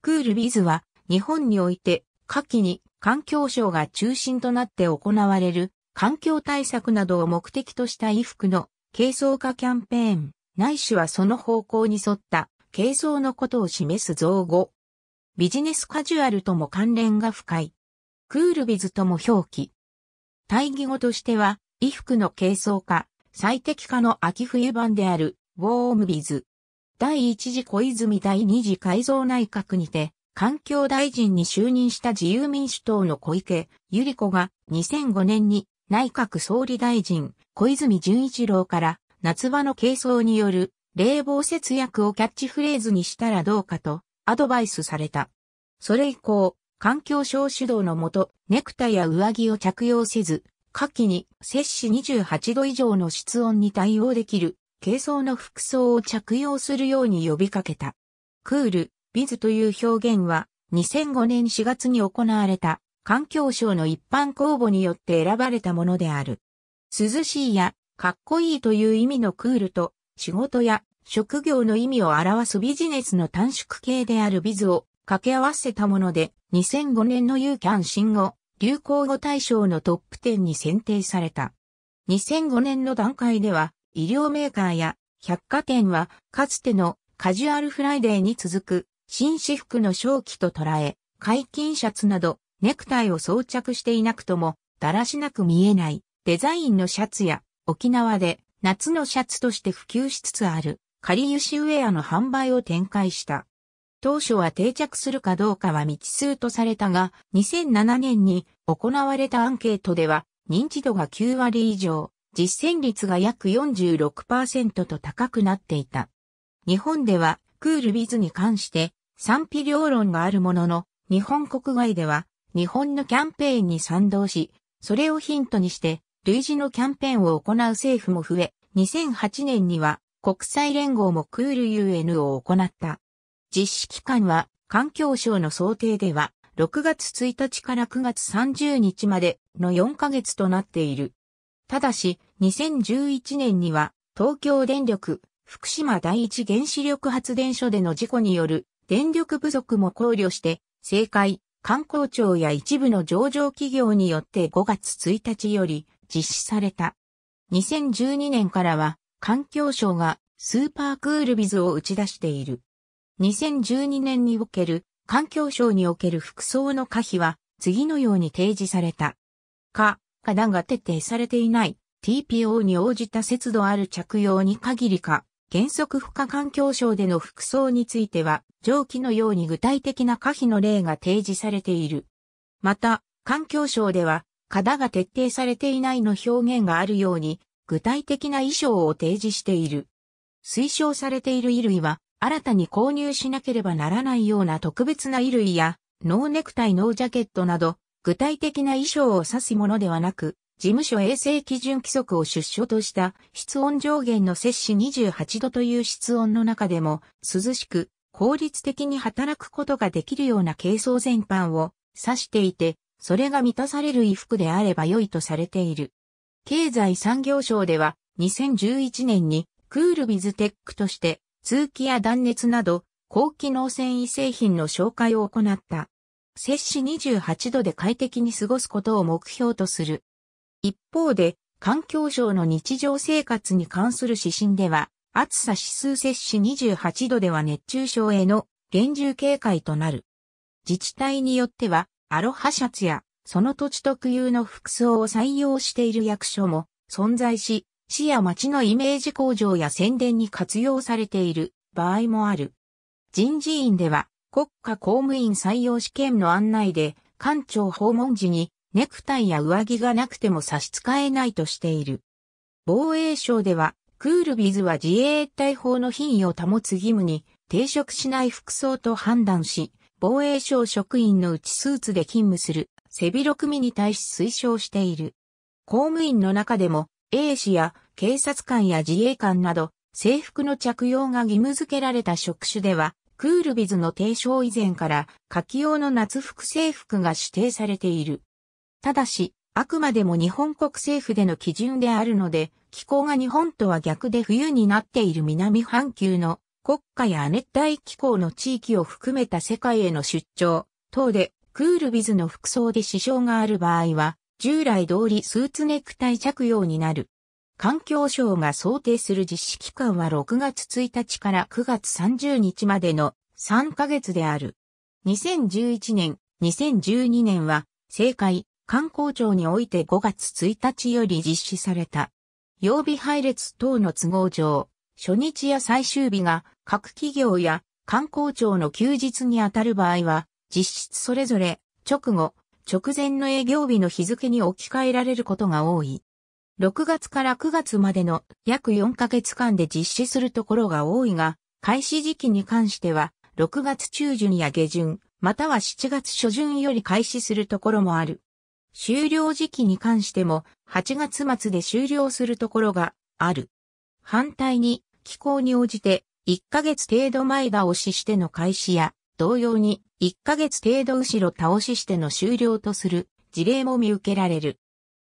クールビズは日本において夏季に環境省が中心となって行われる環境対策などを目的とした衣服の軽装化キャンペーン、ないしはその方向に沿った軽装のことを示す造語。ビジネスカジュアルとも関連が深い。クールビズとも表記。対義語としては衣服の軽装化、最適化の秋冬版であるウォームビズ。第一次小泉第二次改造内閣にて、環境大臣に就任した自由民主党の小池百合子が2005年に内閣総理大臣小泉純一郎から夏場の軽装による冷房節約をキャッチフレーズにしたらどうかとアドバイスされた。それ以降、環境省主導のもと、ネクタや上着を着用せず、夏季に摂氏28度以上の室温に対応できる軽装の服装を着用するように呼びかけた。クール、ビズという表現は、2005年4月に行われた環境省の一般公募によって選ばれたものである。涼しいや、かっこいいという意味のクールと、仕事や職業の意味を表すビジネスの短縮系であるビズを掛け合わせたもので、2005年のユーキャン新語、流行語大賞のトップ10に選定された。2005年の段階では、医療メーカーや百貨店はかつてのカジュアルフライデーに続く紳士服の正気と捉え、解禁シャツなどネクタイを装着していなくともだらしなく見えないデザインのシャツや沖縄で夏のシャツとして普及しつつある仮輸しウェアの販売を展開した。当初は定着するかどうかは未知数とされたが、2007年に行われたアンケートでは認知度が9割以上、実践率が約46%と高くなっていた。日本ではクールビズに関して賛否両論があるものの、日本国外では日本のキャンペーンに賛同し、それをヒントにして類似のキャンペーンを行う政府も増え、2008年には国際連合もクール UN を行った。実施期間は環境省の想定では6月1日から9月30日までの4ヶ月となっている。ただし、2011年には東京電力福島第一原子力発電所での事故による電力不足も考慮して政界、観光庁や一部の上場企業によって5月1日より実施された。2012年からは環境省がスーパークールビズを打ち出している。2012年における環境省における服装の可否は次のように提示された。か、かだが徹底されていない TPO に応じた節度ある着用に限りか、原則不可環境省での服装については、上記のように具体的な可否の例が提示されている。また、環境省では、型が徹底されていないの表現があるように、具体的な衣装を提示している。推奨されている衣類は、新たに購入しなければならないような特別な衣類や、ノーネクタイノージャケットなど、具体的な衣装を指すものではなく、事務所衛生基準規則を出所とした室温上限の摂氏28度という室温の中でも涼しく効率的に働くことができるような軽装全般を指していて、それが満たされる衣服であれば良いとされている。経済産業省では2011年にクールビズテックとして通気や断熱など高機能繊維製品の紹介を行った。摂氏28度で快適に過ごすことを目標とする一方で、環境省の日常生活に関する指針では、暑さ指数摂氏28度では熱中症への厳重警戒となる。自治体によっては、アロハシャツや、その土地特有の服装を採用している役所も存在し、市や町のイメージ向上や宣伝に活用されている場合もある。人事院では、国家公務員採用試験の案内で、官庁訪問時にネクタイや上着がなくても差し支えないとしている。防衛省では、クールビズは自衛隊法の品位を保つ義務に抵触しない服装と判断し、防衛省職員のうちスーツで勤務する背広組に対し推奨している。公務員の中でも、衛士や警察官や自衛官など、制服の着用が義務付けられた職種では、クールビズの提唱以前から、柿用の夏服制服が指定されている。ただし、あくまでも日本国政府での基準であるので、気候が日本とは逆で冬になっている南半球の国家や熱帯気候の地域を含めた世界への出張等でクールビズの服装で支障がある場合は従来通りスーツネクタイ着用になる。環境省が想定する実施期間は6月1日から9月30日までの3ヶ月である。2011年、2012年は正解。観光庁において5月1日より実施された。曜日配列等の都合上、初日や最終日が各企業や観光庁の休日に当たる場合は、実質それぞれ直後、直前の営業日の日付に置き換えられることが多い。6月から9月までの約4ヶ月間で実施するところが多いが、開始時期に関しては、6月中旬や下旬、または7月初旬より開始するところもある。終了時期に関しても8月末で終了するところがある。反対に気候に応じて1ヶ月程度前倒ししての開始や同様に1ヶ月程度後ろ倒ししての終了とする事例も見受けられる。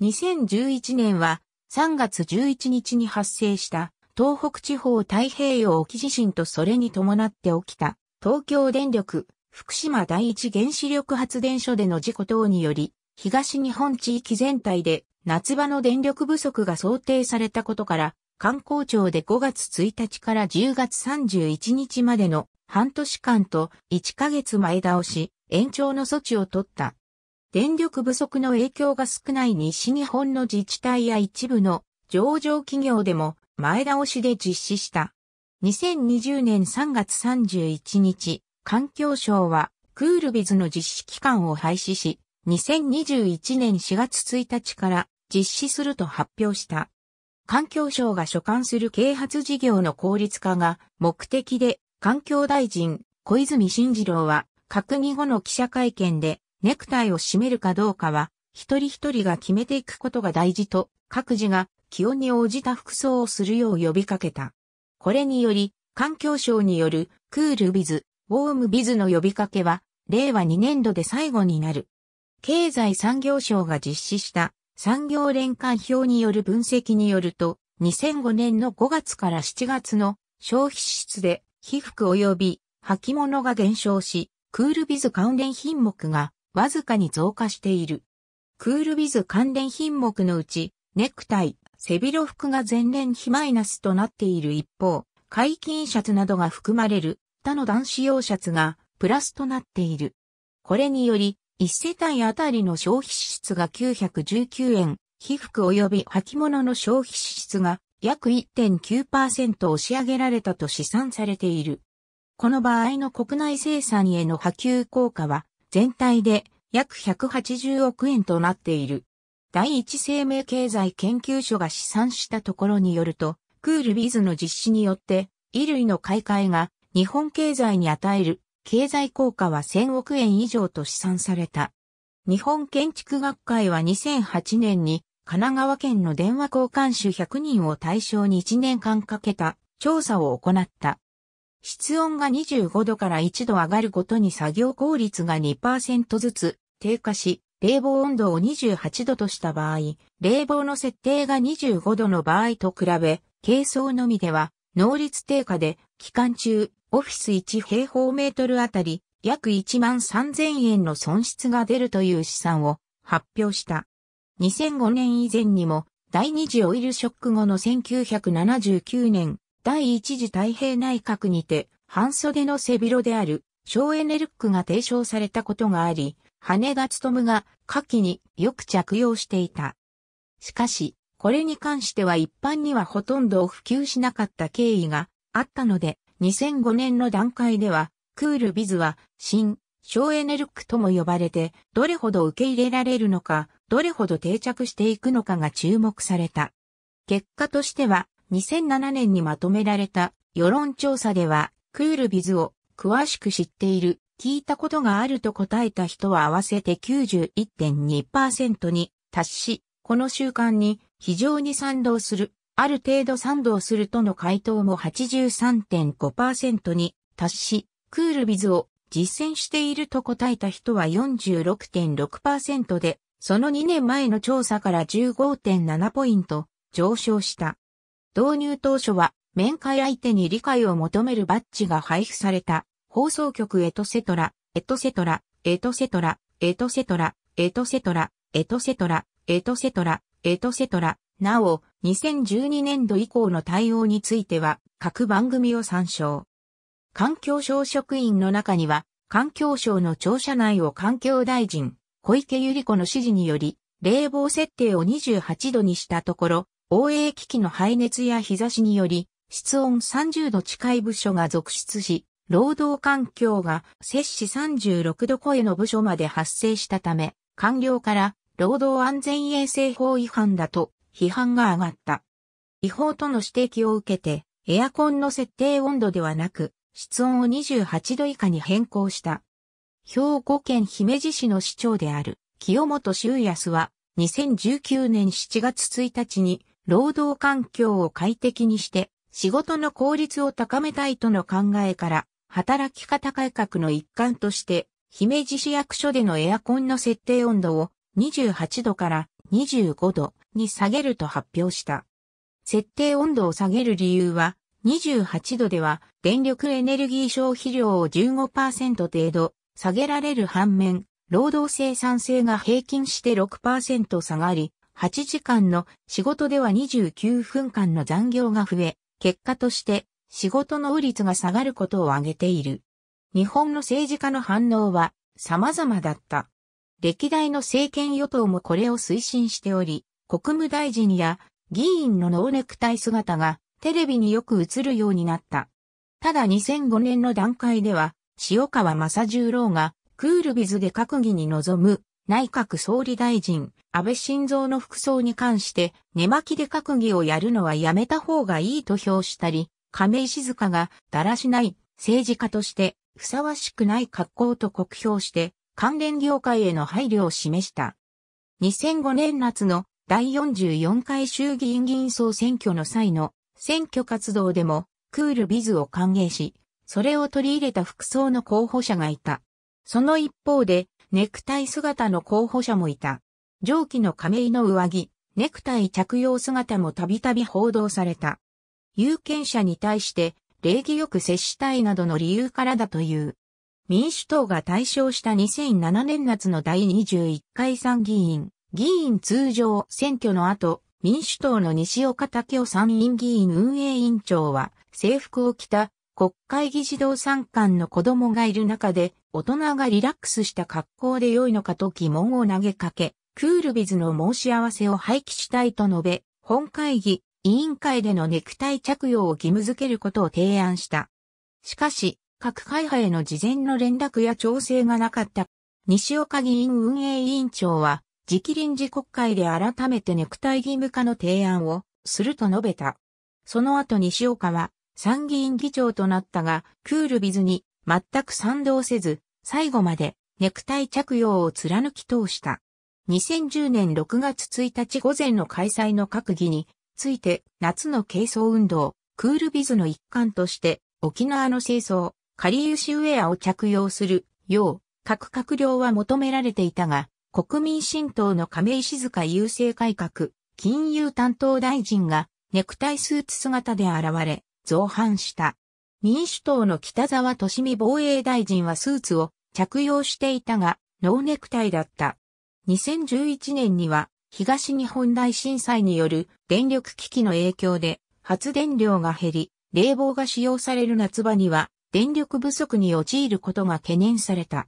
2011年は3月11日に発生した東北地方太平洋沖地震とそれに伴って起きた東京電力福島第一原子力発電所での事故等により東日本地域全体で夏場の電力不足が想定されたことから、観光庁で5月1日から10月31日までの半年間と1ヶ月前倒し、延長の措置を取った。電力不足の影響が少ない西日本の自治体や一部の上場企業でも前倒しで実施した。2020年3月31日、環境省はクールビズの実施期間を廃止し、2021年4月1日から実施すると発表した。環境省が所管する啓発事業の効率化が目的で環境大臣小泉進次郎は閣議後の記者会見でネクタイを締めるかどうかは一人一人が決めていくことが大事と各自が気温に応じた服装をするよう呼びかけた。これにより環境省によるクールビズ、ウォームビズの呼びかけは令和2年度で最後になる。経済産業省が実施した産業連関表による分析によると、2005年の5月から7月の消費支出で、被服及び履物が減少し、クールビズ関連品目がわずかに増加している。クールビズ関連品目のうち、ネクタイ、背広服が前年比マイナスとなっている一方、解禁シャツなどが含まれる他の男子用シャツがプラスとなっている。これにより、1世帯あたりの消費支出が919円、被服及び履物の消費支出が約1.9%押し上げられたと試算されている。この場合の国内生産への波及効果は全体で約180億円となっている。第一生命経済研究所が試算したところによると、クールビズの実施によって衣類の買い替えが日本経済に与える経済効果は1000億円以上と試算された。日本建築学会は2008年に神奈川県の電話交換手100人を対象に1年間かけた調査を行った。室温が25度から1度上がるごとに作業効率が2%ずつ低下し、冷房温度を28度とした場合、冷房の設定が25度の場合と比べ、軽装のみでは、能率低下で、期間中、オフィス1平方メートルあたり約1万3000円の損失が出るという試算を発表した。2005年以前にも第二次オイルショック後の1979年第一次太平内閣にて半袖の背広である省エネルックが提唱されたことがあり、羽田務が夏季によく着用していた。しかし、これに関しては一般にはほとんど普及しなかった経緯があったので、2005年の段階では、クールビズは、新、省エネルックとも呼ばれて、どれほど受け入れられるのか、どれほど定着していくのかが注目された。結果としては、2007年にまとめられた世論調査では、クールビズを詳しく知っている、聞いたことがあると答えた人は合わせて91.2%に達し、この習慣に非常に賛同するある程度賛同するとの回答も83.5%に達し、クールビズを実践していると答えた人は46.6%で、その2年前の調査から15.7ポイント上昇した。導入当初は面会相手に理解を求めるバッジが配布された放送局エトセトラ、エトセトラ、エトセトラ、エトセトラ、エトセトラ、エトセトラ、エトセトラ、エトセトラ、なお、2012年度以降の対応については、各番組を参照。環境省職員の中には、環境省の庁舎内を環境大臣、小池百合子の指示により、冷房設定を28度にしたところ、応援機器の排熱や日差しにより、室温30度近い部署が続出し、労働環境が摂氏36度超えの部署まで発生したため、官僚から労働安全衛生法違反だと批判が上がった。違法との指摘を受けて、エアコンの設定温度ではなく、室温を28度以下に変更した。兵庫県姫路市の市長である清本修康は2019年7月1日に労働環境を快適にして仕事の効率を高めたいとの考えから働き方改革の一環として姫路市役所でのエアコンの設定温度を28度から25度に下げると発表した。設定温度を下げる理由は、28度では電力エネルギー消費量を15%程度下げられる反面、労働生産性が平均して6%下がり、8時間の仕事では29分間の残業が増え、結果として仕事の売率が下がることを挙げている。日本の政治家の反応は様々だった。歴代の政権与党もこれを推進しており、国務大臣や議員のノーネクタイ姿がテレビによく映るようになった。ただ2005年の段階では、塩川正十郎がクールビズで閣議に臨む内閣総理大臣、安倍晋三の服装に関して寝巻きで閣議をやるのはやめた方がいいと評したり、亀井静香がだらしない政治家としてふさわしくない格好と酷評して関連業界への配慮を示した。2005年夏の第44回衆議院議員総選挙の際の選挙活動でもクールビズを歓迎し、それを取り入れた服装の候補者がいた。その一方で、ネクタイ姿の候補者もいた。上記の亀井の上着、ネクタイ着用姿もたびたび報道された。有権者に対して礼儀よく接したいなどの理由からだという。民主党が対象した2007年夏の第21回参議院議員通常選挙の後、民主党の西岡武雄参院議員運営委員長は、制服を着た国会議事堂参観の子供がいる中で、大人がリラックスした格好で良いのかと疑問を投げかけ、クールビズの申し合わせを廃棄したいと述べ、本会議、委員会でのネクタイ着用を義務付けることを提案した。しかし、各会派への事前の連絡や調整がなかった。西岡議員運営委員長は、次期臨時国会で改めてネクタイ義務化の提案をすると述べた。その後西岡は参議院議長となったが、クールビズに全く賛同せず、最後までネクタイ着用を貫き通した。2010年6月1日午前の開催の閣議について夏の軽装運動、クールビズの一環として沖縄の清掃、仮有しウェアを着用するよう各閣僚は求められていたが、国民新党の亀井静香郵政改革、金融担当大臣がネクタイスーツ姿で現れ、造反した。民主党の北沢利美防衛大臣はスーツを着用していたが、ノーネクタイだった。2011年には東日本大震災による電力危機の影響で発電量が減り、冷房が使用される夏場には電力不足に陥ることが懸念された。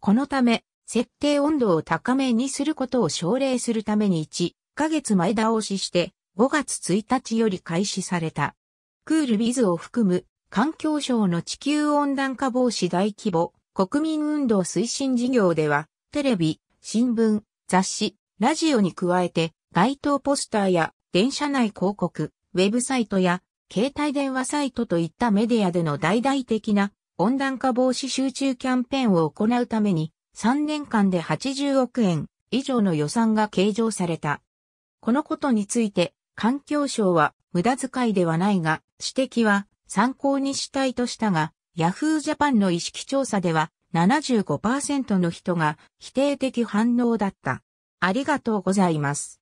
このため設定温度を高めにすることを奨励するために1ヶ月前倒しして5月1日より開始された。クールビズを含む環境省の地球温暖化防止大規模国民運動推進事業ではテレビ、新聞、雑誌、ラジオに加えて街頭ポスターや電車内広告、ウェブサイトや携帯電話サイトといったメディアでの大々的な温暖化防止集中キャンペーンを行うために3年間で80億円以上の予算が計上された。このことについて、環境省は無駄遣いではないが、指摘は参考にしたいとしたが、Yahoo Japan の意識調査では75%の人が否定的反応だった。ありがとうございます。